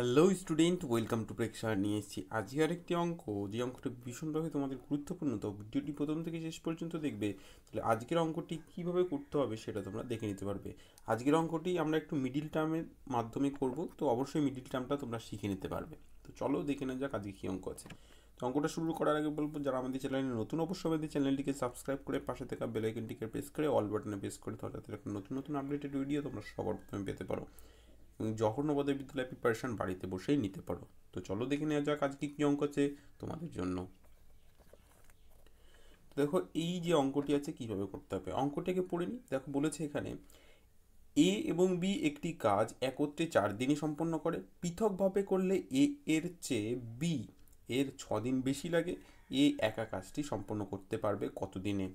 hello student welcome to প্রেক্ষার নিয়ে এসেছি আজকে আরেকটি অঙ্ক যে অঙ্কটি ভীষণভাবে তোমাদের গুরুত্বপূর্ণ তো ভিডিওটি প্রথম থেকে শেষ পর্যন্ত দেখবে তাহলে আজকের অঙ্কটি কিভাবে করতে হবে সেটা তোমরা দেখে নিতে পারবে আজকের অঙ্কটি আমরা একটু মিডিল টার্মের মাধ্যমে করব তো অবশ্যই মিডিল টার্মটা তোমরা শিখে নিতে পারবে তো চলো দেখে নেওয়া যাক আজকে কী অঙ্ক আছে তো অঙ্কটা শুরু করার আগে বলবো যারা আমাদের চ্যানেলে নতুন অবশ্যই আমাদের চ্যানেলটিকে সাবস্ক্রাইব করে পাশে থাকা বেলাইকনটিকে প্রেস করে অল বাটনে প্রেস করে তাহলে নতুন নতুন আপডেটেড ভিডিও তোমরা সবার প্রথমে পেতে পারো যখন নবোদয় বিদ্যালয় প্রিপারেশান বাড়িতে বসেই নিতে পারো তো চলো দেখে নেওয়া যাক আজকে কী অঙ্ক আছে তোমাদের জন্য দেখো এই যে অঙ্কটি আছে কিভাবে করতে হবে অঙ্কটিকে পড়ে নিই দেখো বলেছে এখানে এ এবং বি একটি কাজ একত্রে চার দিনে সম্পন্ন করে পৃথকভাবে করলে এ এর চেয়ে বি এর ছ দিন বেশি লাগে এ একা কাজটি সম্পন্ন করতে পারবে কতদিনে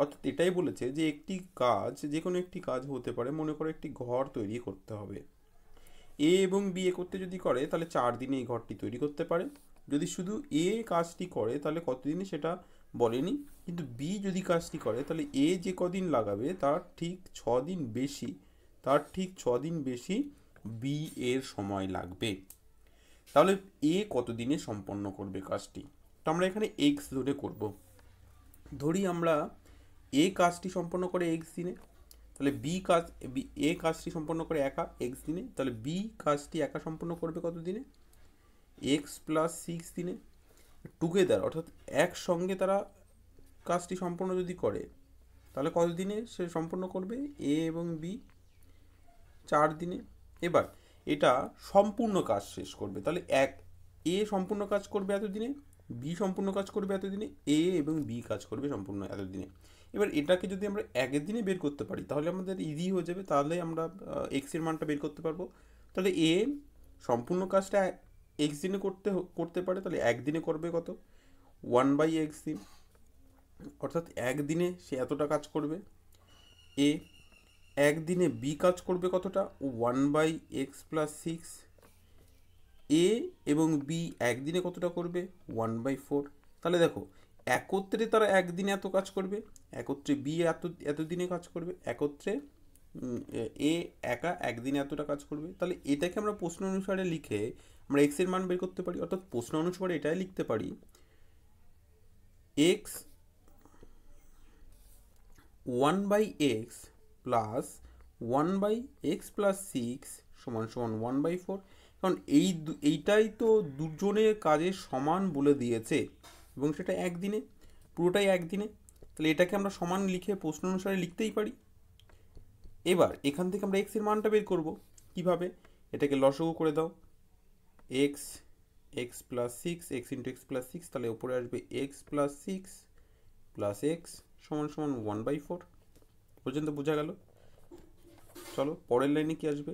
অর্থাৎ এটাই বলেছে যে একটি কাজ যে কোনো একটি কাজ হতে পারে মনে করো একটি ঘর তৈরি করতে হবে এ এবং বি করতে যদি করে তাহলে চার দিনে এই ঘরটি তৈরি করতে পারে যদি শুধু এ কাজটি করে তাহলে কতদিনে সেটা বলেনি কিন্তু বি যদি কাজটি করে তাহলে এ যে কদিন লাগাবে তার ঠিক ছ দিন বেশি তার ঠিক ছ দিন বেশি বি এর সময় লাগবে তাহলে এ কতদিনে সম্পন্ন করবে কাজটি তো আমরা এখানে এক্স ধরে করব ধরি আমরা এ কাজটি সম্পন্ন করে এক্স দিনে তাহলে বি কাজ এ কাজটি সম্পন্ন করে একা এক্স দিনে তাহলে বি কাজটি একা সম্পন্ন করবে কত দিনে এক্স প্লাস সিক্স দিনে টুগেদার অর্থাৎ একসঙ্গে তারা কাজটি সম্পন্ন যদি করে তাহলে কত দিনে সে সম্পন্ন করবে এ এবং বি চার দিনে এবার এটা সম্পূর্ণ কাজ শেষ করবে তাহলে এক এ সম্পূর্ণ কাজ করবে এতদিনে বি সম্পূর্ণ কাজ করবে এতদিনে এ এবং বি কাজ করবে সম্পূর্ণ এতদিনে এবার এটাকে যদি আমরা একের দিনে বের করতে পারি তাহলে আমাদের ইজি হয়ে যাবে তাহলে আমরা এক্স এর মানটা বের করতে পারবো তাহলে এ সম্পূর্ণ কাজটা এক্স দিনে করতে করতে পারে তাহলে একদিনে করবে কত ওয়ান বাই এক্স দিন অর্থাৎ একদিনে সে এতটা কাজ করবে এ একদিনে বি কাজ করবে কতটা one by x plus six A এবং বি একদিনে কতটা করবে ওয়ান বাই ফোর তাহলে দেখো একত্রে তারা একদিনে এত কাজ করবে একত্রে বি এত এতদিনে কাজ করবে একত্রে এ একা একদিনে এতটা কাজ করবে তাহলে এটাকে আমরা প্রশ্ন অনুসারে লিখে আমরা এক্সের মান বের করতে পারি অর্থাৎ প্রশ্ন অনুসারে এটাই লিখতে পারি x one by x plus one by x plus six সমান সমান ওয়ান বাই ফোর কারণ এই এইটাই তো দুজনের কাজের সমান বলে দিয়েছে এবং সেটা একদিনে পুরোটাই একদিনে তাহলে এটাকে আমরা সমান লিখে প্রশ্ন অনুসারে লিখতেই পারি এবার এখান থেকে আমরা এক্সের মানটা বের করব কিভাবে এটাকে লসগো করে দাও x x plus six x into x plus six তাহলে ওপরে আসবে x plus six plus x সমান সমান ওয়ান বাই ফোর পর্যন্ত বোঝা গেল চলো পরের লাইনে কি আসবে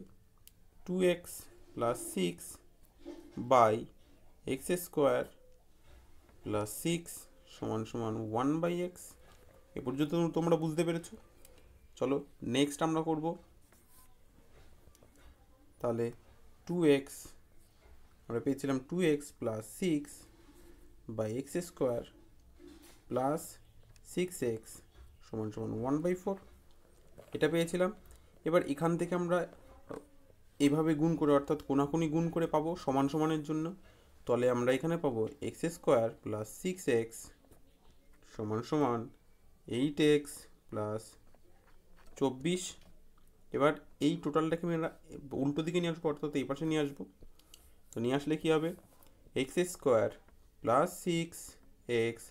two x plus six by x square plus six সমান সমান ওয়ান বাই এক্স এ পর্যন্ত তোমরা বুঝতে পেরেছ চলো নেক্সট আমরা করব তাহলে টু এক্স আমরা পেয়েছিলাম two x plus six by x square plus six x সমান সমান ওয়ান বাই ফোর এটা পেয়েছিলাম এবার এখান থেকে আমরা এভাবে গুণ করে অর্থাৎ কোনাকুনি গুণ করে পাবো সমান সমানের জন্য তলে আমরা এখানে পাবো x square plus six x সমান সমান এইট এক্স প্লাস চব্বিশ এবার এই টোটালটাকে আমরা উল্টো দিকে নিয়ে আসবো অর্থাৎ এই পাশে নিয়ে আসবো তো নিয়ে আসলে কী হবে x square plus six x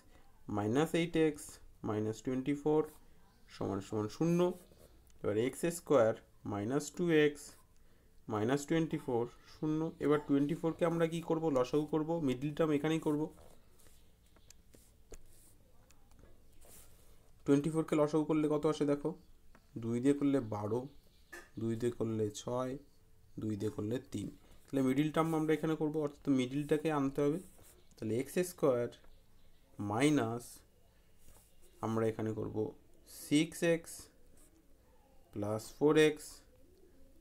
minus eight x minus twenty four সমান সমান শূন্য এবার x square minus two x minus twenty four শূন্য এবার টোয়েন্টি ফোরকে আমরা কী করব লসাগু করবো মিডিল টার্ম এখানেই করব টোয়েন্টি ফোরকে লসাগু করলে কত আসে দেখো দুই দিয়ে করলে বারো দুই দিয়ে করলে ছয় দুই দিয়ে করলে তিন তাহলে মিডিল টার্ম আমরা এখানে করব অর্থাৎ মিডিলটাকে আনতে হবে তাহলে এক্স স্কোয়ার মাইনাস আমরা এখানে করব six x plus four x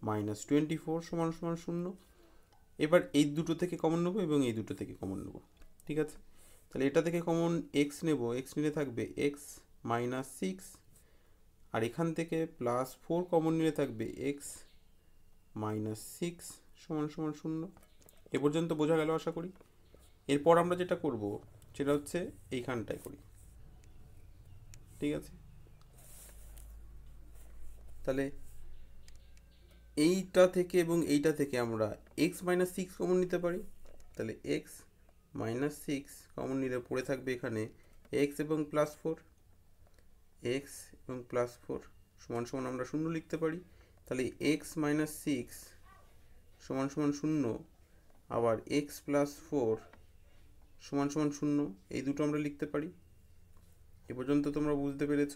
minus twenty four সমান সমান শূন্য এবার এই দুটো থেকে কমন নেবো এবং এই দুটো থেকে কমন নেবো ঠিক আছে তাহলে এটা থেকে কমন এক্স নেব এক্স নিলে থাকবে এক্স মাইনাস সিক্স আর এখান থেকে প্লাস ফোর কমন নিলে থাকবে এক্স মাইনাস সিক্স সমান সমান শূন্য এ পর্যন্ত বোঝা গেল আশা করি এরপর আমরা যেটা করব সেটা হচ্ছে এইখানটায় করি ঠিক আছে তাহলে এইটা থেকে এবং এইটা থেকে আমরা এক্স মাইনাস সিক্স কমন নিতে পারি তাহলে এক্স মাইনাস সিক্স কমন নিলে পড়ে থাকবে এখানে এক্স এবং প্লাস ফোর এক্স এবং প্লাস ফোর সমান সমান আমরা শূন্য লিখতে পারি তাহলে এক্স মাইনাস সিক্স সমান সমান শূন্য আবার এক্স প্লাস ফোর সমান সমান শূন্য এই দুটো আমরা লিখতে পারি এ পর্যন্ত তোমরা বুঝতে পেরেছ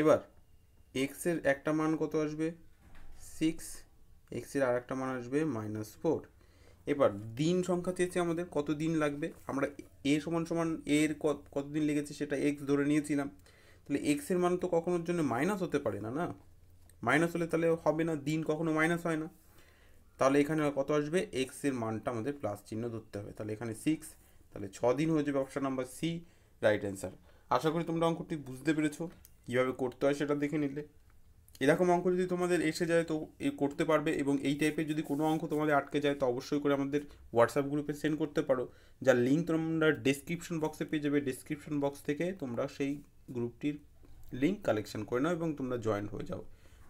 এবার এক্সের একটা মান কত আসবে সিক্স এক্সের আর একটা মান আসবে মাইনাস ফোর এবার দিন সংখ্যা চেয়েছে আমাদের কত দিন লাগবে আমরা এ সমান সমান এর কত দিন লেগেছে সেটা এক্স ধরে নিয়েছিলাম তাহলে এক্সের মান তো কখনোর জন্য মাইনাস হতে পারে না না মাইনাস হলে তাহলে হবে না দিন কখনো মাইনাস হয় না তাহলে এখানে কত আসবে এক্সের মানটা আমাদের প্লাস চিহ্ন ধরতে হবে তাহলে এখানে সিক্স তাহলে ছ দিন হয়ে যাবে option number C right answer আশা করি তোমরা অঙ্কটি বুঝতে পেরেছো কীভাবে করতে হয় সেটা দেখে নিলে এরকম অঙ্ক যদি তোমাদের এসে যায় তো এ করতে পারবে এবং এই টাইপের যদি কোনো অঙ্ক তোমাদের আটকে যায় তো অবশ্যই করে আমাদের হোয়াটসঅ্যাপ গ্রুপে সেন্ড করতে পারো যার লিঙ্ক তোমরা ডেসক্রিপশন বক্সে পেয়ে যাবে ডেসক্রিপশন বক্স থেকে তোমরা সেই গ্রুপটির লিঙ্ক কালেকশন করে নাও এবং তোমরা জয়েন হয়ে যাও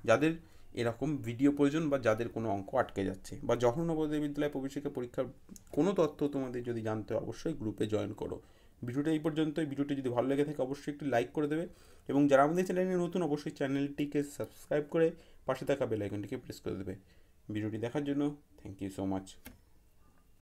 যাদের এরকম ভিডিও প্রয়োজন বা যাদের কোনো অঙ্ক আটকে যাচ্ছে বা যখন নবোদয় বিদ্যালয় প্রবেশিকা পরীক্ষার কোনো তথ্য তোমাদের যদি জানতে অবশ্যই গ্রুপে জয়েন করো ভিডিওটা এই পর্যন্ত ভিডিওটি যদি ভালো লেগে থাকে অবশ্যই একটি লাইক করে দেবে এবং যারা আমাদের চ্যানেলে নতুন অবশ্যই চ্যানেলটিকে সাবস্ক্রাইব করে পাশে থাকা বেলাইকনটিকে প্রেস করে দেবে ভিডিওটি দেখার জন্য থ্যাংক ইউ সো মাচ